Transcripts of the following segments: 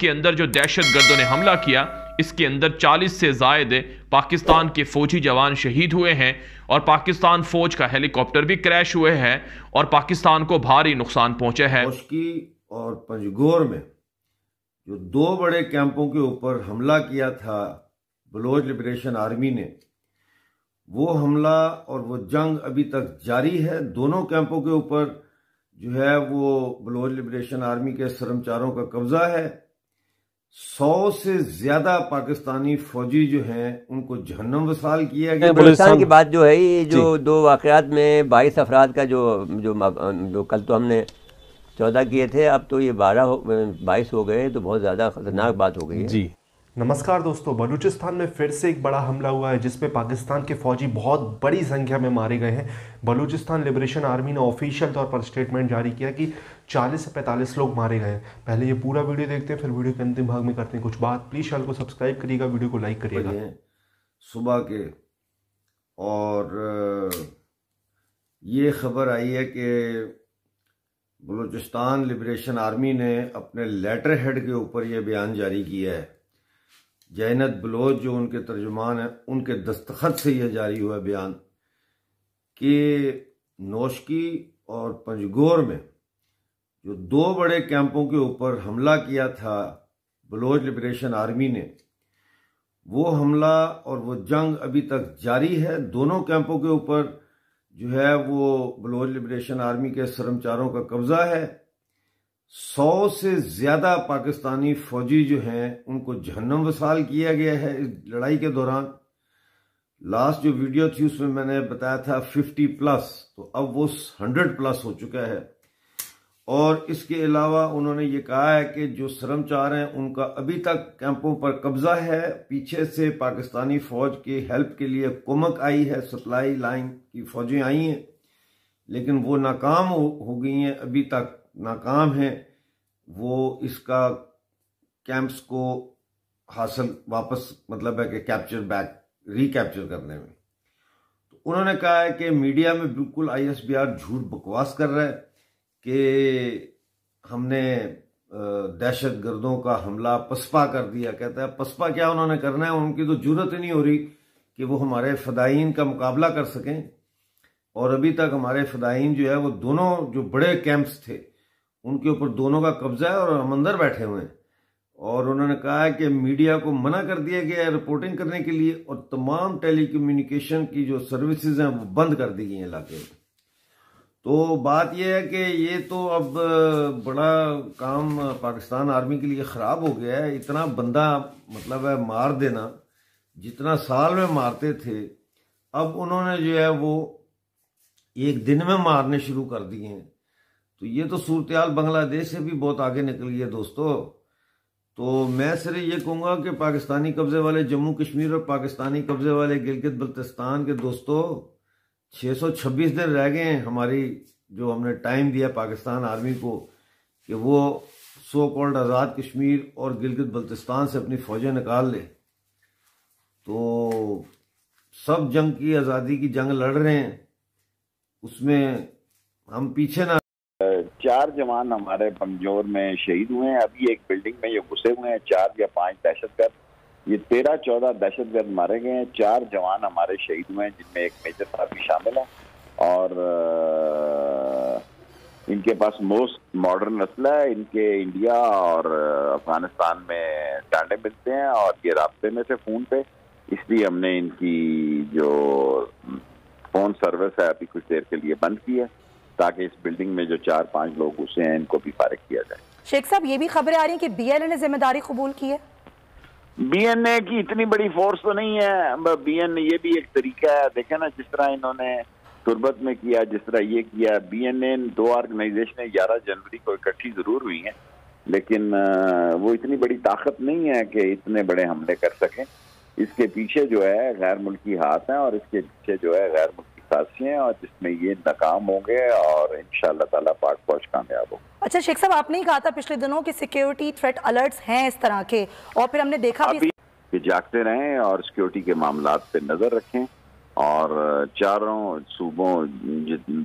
के अंदर जो दहशत गर्दों ने हमला किया इसके अंदर 40 से जायदे पाकिस्तान के फौजी जवान शहीद हुए हैं और पाकिस्तान फौज का हेलीकॉप्टर भी क्रैश हुए हैं और पाकिस्तान को भारी नुकसान पहुंचे है उसकी और पंजगोर में जो दो बड़े कैंपों के ऊपर हमला किया था बलोच लिबरेशन आर्मी ने वो हमला और वो जंग अभी तक जारी है दोनों कैंपों के ऊपर जो है वो बलोच लिबरेशन आर्मी के शर्मचारों का कब्जा है सौ से ज्यादा पाकिस्तानी फौजी जो हैं उनको जहनम वसाल किया गया बलूचिस्तान की बात जो है ये जो दो वाकयात में बाईस अफराद का जो जो जो कल तो हमने चौदह किए थे अब तो ये बारह बाईस हो गए तो बहुत ज़्यादा खतरनाक बात हो गई जी नमस्कार दोस्तों बलूचिस्तान में फिर से एक बड़ा हमला हुआ है जिसमें पाकिस्तान के फौजी बहुत बड़ी संख्या में मारे गए हैं बलूचिस्तान लिबरेशन आर्मी ने ऑफिशियल तौर पर स्टेटमेंट जारी किया कि चालीस से पैंतालीस लोग मारे गए पहले ये पूरा वीडियो देखते हैं फिर वीडियो के अंतिम भाग में करते हैं कुछ बात प्लीज़ चैनल को सब्सक्राइब करिएगा वीडियो को लाइक करिएगा सुबह के और ये खबर आई है कि बलूचिस्तान लिबरेशन आर्मी ने अपने लेटर हेड के ऊपर यह बयान जारी किया है जैनत बलोच जो उनके तर्जुमान हैं उनके दस्तखत से यह जारी हुआ बयान कि नौशकी और पंजगोर में जो दो बड़े कैंपों के ऊपर हमला किया था बलोच लिबरेशन आर्मी ने वो हमला और वो जंग अभी तक जारी है दोनों कैंपों के ऊपर जो है वो बलोच लिबरेशन आर्मी के शर्मचारों का कब्जा है सौ से ज़्यादा पाकिस्तानी फौजी जो हैं उनको जहन्नम वसाल किया गया है इस लड़ाई के दौरान लास्ट जो वीडियो थी उसमें मैंने बताया था फिफ्टी प्लस तो अब वो हंड्रेड प्लस हो चुका है और इसके अलावा उन्होंने ये कहा है कि जो शर्मचार हैं उनका अभी तक कैंपों पर कब्जा है पीछे से पाकिस्तानी फौज के हेल्प के लिए कुमक आई है सप्लाई लाइन की फौजें आई हैं लेकिन वो नाकाम हो, हो गई हैं अभी तक नाकाम हैं वो इसका कैंप्स को हासिल वापस मतलब है कि कैप्चर बैक रिकैप्चर करने में तो उन्होंने कहा है कि मीडिया में बिल्कुल आईएसबीआर झूठ बकवास कर रहा है कि हमने दहशत गर्दों का हमला पसपा कर दिया कहता है पसपा क्या उन्होंने करना है उनकी तो जरूरत ही नहीं हो रही कि वो हमारे फदाइन का मुकाबला कर सकें और अभी तक हमारे फदाइन जो है वो दोनों जो बड़े कैंप्स थे उनके ऊपर दोनों का कब्जा है और हम अंदर बैठे हुए हैं और उन्होंने कहा है कि मीडिया को मना कर दिया गया है रिपोर्टिंग करने के लिए और तमाम टेली की जो सर्विसेज हैं वो बंद कर दी गई हैं इलाके में तो बात यह है कि ये तो अब बड़ा काम पाकिस्तान आर्मी के लिए ख़राब हो गया है इतना बंदा मतलब है मार देना जितना साल में मारते थे अब उन्होंने जो है वो एक दिन में मारने शुरू कर दिए हैं तो ये तो सूरत बांग्लादेश से भी बहुत आगे निकल गया दोस्तों तो मैं सिर्फ ये कहूँगा कि पाकिस्तानी कब्ज़े वाले जम्मू कश्मीर और पाकिस्तानी कब्ज़े वाले गिलगित बल्तिस्तान के दोस्तों 626 दिन रह गए हैं हमारी जो हमने टाइम दिया पाकिस्तान आर्मी को कि वो सो कॉल्ड आज़ाद कश्मीर और गिलगित बल्तिस्तान से अपनी फ़ौजें निकाल ले तो सब जंग की आज़ादी की जंग लड़ रहे हैं उसमें हम पीछे ना चार जवान हमारे पंजोर में शहीद हुए हैं अभी एक बिल्डिंग में ये घुसे हुए हैं चार या पांच दहशत गर्द ये तेरह चौदह दहशत गर्द मारे गए हैं चार जवान हमारे शहीद हुए हैं जिनमें एक मेजर साहब भी शामिल है और इनके पास मोस्ट मॉडर्न असला है इनके इंडिया और अफगानिस्तान में डांडे मिलते हैं और ये रास्ते में थे फ़ोन पे इसलिए हमने इनकी जो फ़ोन सर्विस है अभी कुछ देर के लिए बंद की है ताकि इस बिल्डिंग में जो चार पांच लोग घुसे हैं इनको भी फारिग किया जाए शेख साहब ये भी खबरें आ रही हैं कि बी एल ने जिम्मेदारी कबूल की है बीएनए की इतनी बड़ी फोर्स तो नहीं है बीएनए ये भी एक तरीका है देखे ना जिस तरह इन्होंने तुरबत में किया जिस तरह ये किया बीएनए दो ऑर्गेनाइजेशन ग्यारह जनवरी को इकट्ठी जरूर हुई है लेकिन वो इतनी बड़ी ताकत नहीं है कि इतने बड़े हमले कर सकें इसके पीछे जो है गैर मुल्की हाथ हैं और इसके पीछे जो है गैर मुल्की असासी हैं और जिसमें ये नाकाम होंगे और इन ताला पाक फौज कामयाब होगी अच्छा शेख साहब आपने ही कहा था पिछले दिनों की सिक्योरिटी थ्रेट अलर्ट्स हैं इस तरह के और फिर हमने देखा भी जागते रहें और सिक्योरिटी के मामला पे नज़र रखें और चारों सूबों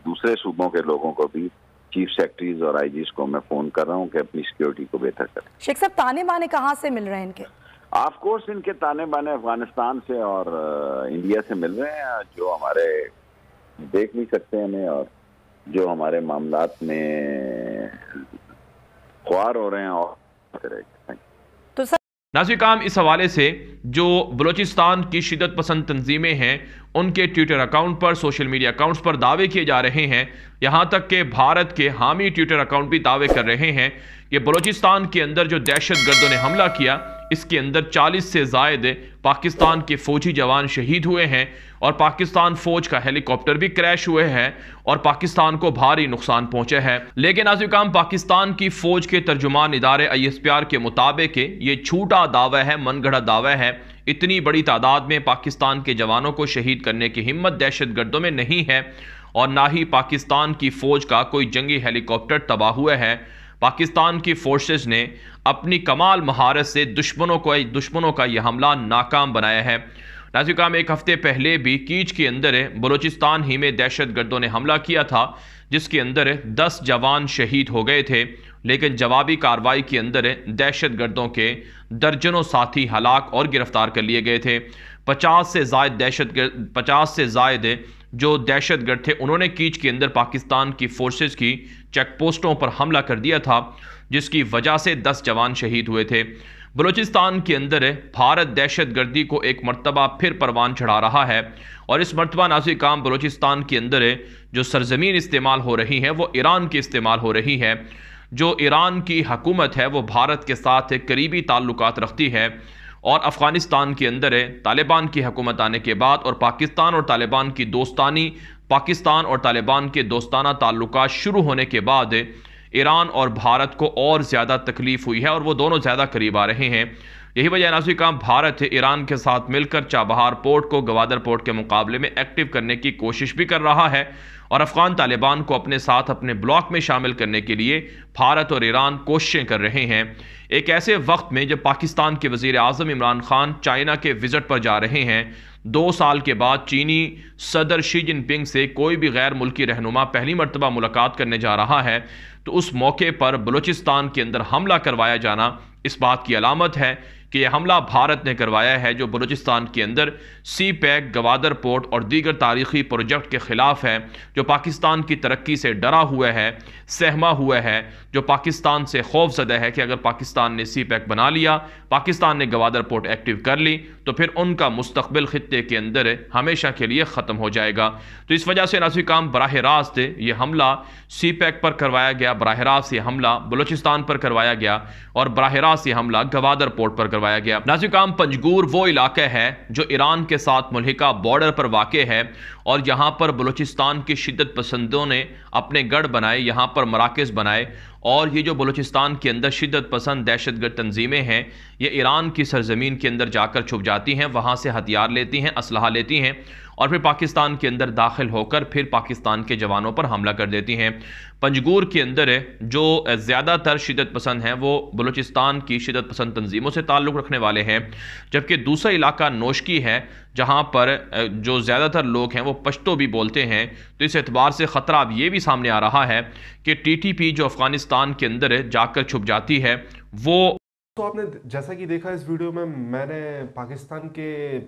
दूसरे सूबों के लोगों को भी चीफ सेक्रेटरीज और आईजीज को मैं फोन कर रहा हूँ कि अपनी सिक्योरिटी को बेहतर करें शेख साहब ताने बाने कहाँ से मिल रहे हैं इनके ऑफकोर्स इनके ताने बाने अफगानिस्तान से और इंडिया से मिल रहे हैं जो हमारे देख भी सकते हैं हमें और जो हमारे मामला में ख्वार हो रहे हैं और तो सर नाजी काम इस हवाले से जो बलोचिस्तान की शिदत पसंद तंजीमें हैं उनके ट्विटर अकाउंट पर सोशल मीडिया अकाउंट्स पर दावे किए जा रहे हैं यहाँ तक कि भारत के हामी ट्विटर अकाउंट भी दावे कर रहे हैं कि बलोचिस्तान के अंदर जो दहशत गर्दों ने हमला किया इसके अंदर 40 से जायद पाकिस्तान के फौजी जवान शहीद हुए हैं और पाकिस्तान फौज का हेलीकॉप्टर भी क्रैश हुए हैं और पाकिस्तान को भारी नुकसान पहुंचे हैं लेकिन काम पाकिस्तान की फौज के तर्जुमान इदारे आई एस पी आर के मुताबिक ये छूटा दावा है मनगढ़ा दावा है इतनी बड़ी तादाद में पाकिस्तान के जवानों को शहीद करने की हिम्मत दहशत गर्दों में नहीं है और ना ही पाकिस्तान की फौज का कोई जंगी हेलीकॉप्टर तबाह हुआ है पाकिस्तान की फोर्सेस ने अपनी कमाल महारत से दुश्मनों को दुश्मनों का यह हमला नाकाम बनाया है में एक हफ्ते पहले भी कीच के अंदर बलूचिस्तान ही में दहशत गर्दों ने हमला किया था जिसके अंदर दस जवान शहीद हो गए थे लेकिन जवाबी कार्रवाई के अंदर दहशत गर्दों के दर्जनों साथी हलाक और गिरफ्तार कर लिए गए थे पचास से जायद दहशत पचास से जायद जो दहशत गर्द थे उन्होंने कीच के अंदर पाकिस्तान की फोर्सेस की चेक पोस्टों पर हमला कर दिया था जिसकी वजह से दस जवान शहीद हुए थे बलूचिस्तान के अंदर भारत दहशत गर्दी को एक मरतबा फिर परवान चढ़ा रहा है और इस मरतबा नाजी काम बलूचिस्तान के अंदर जो सरजमीन इस्तेमाल हो रही है वो ईरान की इस्तेमाल हो रही है जो ईरान की हकूमत है वो भारत के साथ करीबी ताल्लुक रखती है और अफ़गानिस्तान के अंदर है तालिबान की हकूमत आने के बाद और पाकिस्तान और तालिबान की दोस्तानी पाकिस्तान और तालिबान के दोस्ताना ताल्लुक शुरू होने के बाद ईरान और भारत को और ज़्यादा तकलीफ़ हुई है और वो दोनों ज़्यादा करीब आ रहे हैं यही वजह नाजी काम भारत ईरान के साथ मिलकर चाबहार पोर्ट को गवादर पोर्ट के मुकाबले में एक्टिव करने की कोशिश भी कर रहा है और अफगान तालिबान को अपने साथ अपने ब्लॉक में शामिल करने के लिए भारत और ईरान कोशिशें कर रहे हैं एक ऐसे वक्त में जब पाकिस्तान के वजीर अजम इमरान खान चाइना के विजिट पर जा रहे हैं दो साल के बाद चीनी सदर शी जिनपिंग से कोई भी गैर मुल्की रहनुमा पहली मरतबा मुलाकात करने जा रहा है तो उस मौके पर बलूचिस्तान के अंदर हमला करवाया जाना इस बात की अलामत है कि यह हमला भारत ने करवाया है जो बलूचिस्तान के अंदर सी पैक गवादर पोर्ट और दीगर तारीखी प्रोजेक्ट के ख़िलाफ़ है जो पाकिस्तान की तरक्की से डरा हुआ है सहमा हुआ है जो पाकिस्तान से खौफजदा है कि अगर पाकिस्तान ने सी पैक बना लिया पाकिस्तान ने गवादर पोर्ट एक्टिव कर ली तो फिर उनका मुस्तबिल ख़त्े के अंदर हमेशा के लिए ख़त्म हो जाएगा तो इस वजह से नाजी काम बरह रास्त ये हमला सी पैक पर करवाया गया बरह रास्त ये हमला बलूचिस्तान पर करवाया गया और बरह रास्त ये हमला गवादर पोर्ट पर करवाया गया नाजुकाम पंजगूर वो इलाका है जो ईरान के साथ मुलहिका बॉर्डर पर वाक़ है और यहाँ पर बलूचिस्तान के शिदत पसंदों ने अपने गढ़ बनाए यहाँ पर मराकज़ बनाए और ये जो बलूचिस्तान के अंदर शिदत पसंद दहशत गर्द तंजीमें हैं ये ईरान की सरजमीन के अंदर जाकर छुप जाती हैं वहाँ से हथियार लेती हैं असलहा लेती हैं और फिर पाकिस्तान के अंदर दाखिल होकर फिर पाकिस्तान के जवानों पर हमला कर देती हैं पंजगूर के अंदर जो ज़्यादातर शिदत पसंद हैं वो बलूचिस्तान की शिदत पसंद तंजीमों से ताल्लुक़ रखने वाले हैं जबकि दूसरा इलाका नोशकी है जहाँ पर जो ज़्यादातर लोग हैं वो पश्तो भी बोलते हैं तो इस एतबार से ख़तरा अब ये भी सामने आ रहा है कि टी टी पी जो अफ़गानिस्तान रेगिस्तान के अंदर जाकर छुप जाती है वो तो आपने जैसा कि देखा इस वीडियो में मैंने पाकिस्तान के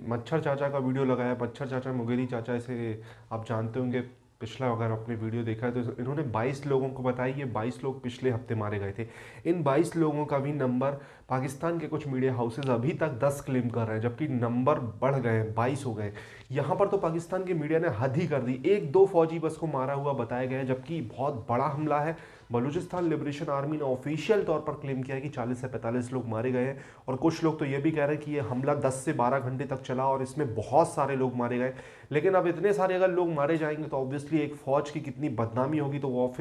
मच्छर चाचा का वीडियो लगाया मच्छर चाचा मुगेली चाचा इसे आप जानते होंगे पिछला अगर आपने वीडियो देखा है तो इन्होंने 22 लोगों को बताया ये 22 लोग पिछले हफ्ते मारे गए थे इन 22 लोगों का भी नंबर पाकिस्तान के कुछ मीडिया हाउसेज अभी तक 10 क्लेम कर रहे हैं जबकि नंबर बढ़ गए हैं बाईस हो गए यहाँ पर तो पाकिस्तान के मीडिया ने हद ही कर दी एक दो फौजी बस को मारा हुआ बताया गया है जबकि बहुत बड़ा हमला है बलूचिस्तान लिबरेशन आर्मी ने ऑफिशियल तौर पर क्लेम किया है कि 40 से 45 लोग मारे गए हैं और कुछ लोग तो ये भी कह रहे हैं कि ये हमला 10 से 12 घंटे तक चला और इसमें बहुत सारे लोग मारे गए लेकिन अब इतने सारे अगर लोग मारे जाएंगे तो ऑब्वियसली एक फ़ौज की कितनी बदनामी होगी तो वो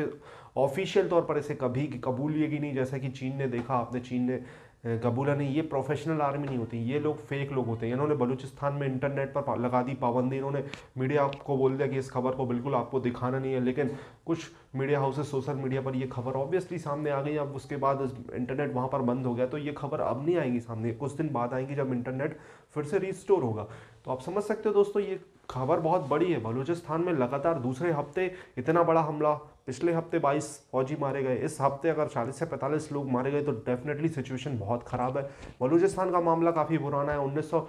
ऑफिशियल तौर पर इसे कभी कबूलिएगी नहीं जैसा कि चीन ने देखा आपने चीन ने कबूला नहीं ये प्रोफेशनल आर्मी नहीं होती ये लोग फेक लोग होते हैं इन्होंने बलूचिस्तान में इंटरनेट पर लगा दी पाबंदी इन्होंने मीडिया आपको बोल दिया कि इस खबर को बिल्कुल आपको दिखाना नहीं है लेकिन कुछ मीडिया हाउसेज सोशल मीडिया पर ये खबर ऑब्वियसली सामने आ गई अब उसके बाद इंटरनेट वहाँ पर बंद हो गया तो ये खबर अब नहीं आएगी सामने कुछ दिन बाद आएंगी जब इंटरनेट फिर से रिस्टोर होगा तो आप समझ सकते हो दोस्तों ये खबर बहुत बड़ी है बलूचिस्तान में लगातार दूसरे हफ्ते इतना बड़ा हमला पिछले हफ्ते 22 फौजी मारे गए इस हफ्ते अगर 40 से 45 लोग मारे गए तो डेफिनेटली सिचुएशन बहुत ख़राब है बलूचिस्तान का मामला काफ़ी पुराना है उन्नीस सौ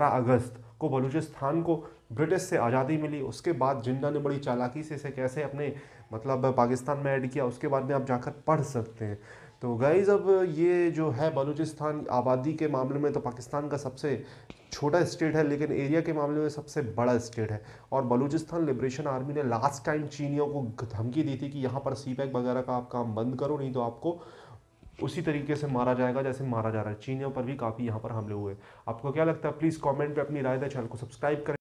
अगस्त को बलूचिस्तान को ब्रिटिश से आज़ादी मिली उसके बाद जिंदा ने बड़ी चालाकी से इसे कैसे अपने मतलब पाकिस्तान में ऐड किया उसके बाद में आप जाकर पढ़ सकते हैं तो गाइज़ अब ये जो है बलूचिस्तान आबादी के मामले में तो पाकिस्तान का सबसे छोटा स्टेट है लेकिन एरिया के मामले में सबसे बड़ा स्टेट है और बलूचिस्तान लिबरेशन आर्मी ने लास्ट टाइम चीनियों को धमकी दी थी कि यहाँ पर सी पैक वगैरह का आप काम बंद करो नहीं तो आपको उसी तरीके से मारा जाएगा जैसे मारा जा रहा है चीनियों पर भी काफ़ी यहाँ पर हमले हुए आपको क्या लगता है प्लीज़ कमेंट पे अपनी राय दें चैनल को सब्सक्राइब करें